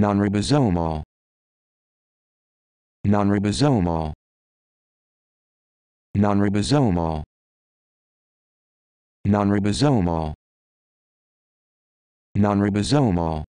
Nonribosomal. Nonribosomal. Nonribosomal. Nonribosomal. Nonribosomal.